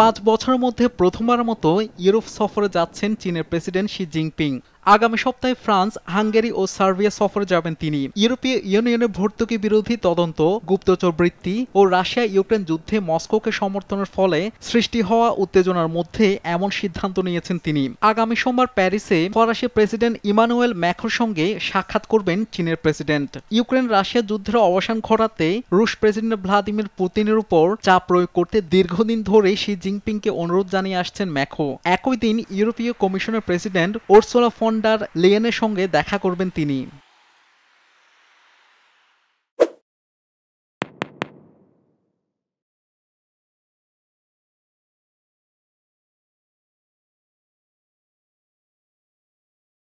পাঁচ বছরের মধ্যে প্রথমবার মতো ইউরোপ সফরে যাচ্ছেন চীনের প্রেসিডেন্ট শি জিনপিং আগামী সপ্তাহে ফ্রান্স হাঙ্গেরি ও সার্বিয়া সফরে যাবেন তিনি ইউরোপীয় ইউনিয়নের ভর্তুকি বিরোধী তদন্ত গুপ্তচর বৃত্তি ও রাশিয়া ইউক্রেন যুদ্ধে মস্কোকে সমর্থনের ফলে সৃষ্টি হওয়া উত্তেজনার মধ্যে এমন সিদ্ধান্ত নিয়েছেন তিনি আগামী সোমবার প্যারিসে ফরাসি প্রেসিডেন্ট ইমানুয়েল ম্যাক্রোর সঙ্গে সাক্ষাৎ করবেন চীনের প্রেসিডেন্ট ইউক্রেন রাশিয়া যুদ্ধের অবসান ঘটাতে রুশ প্রেসিডেন্ট ভ্লাদিমির পুতিনের উপর চাপ প্রয়োগ করতে দীর্ঘদিন ধরে শি জিনপিংকে অনুরোধ জানিয়ে আসছেন ম্যাক্রো একই দিন ইউরোপীয় কমিশনের প্রেসিডেন্ট ওরসোলা ফন ভান্ডার লেয়েনের সঙ্গে দেখা করবেন তিনি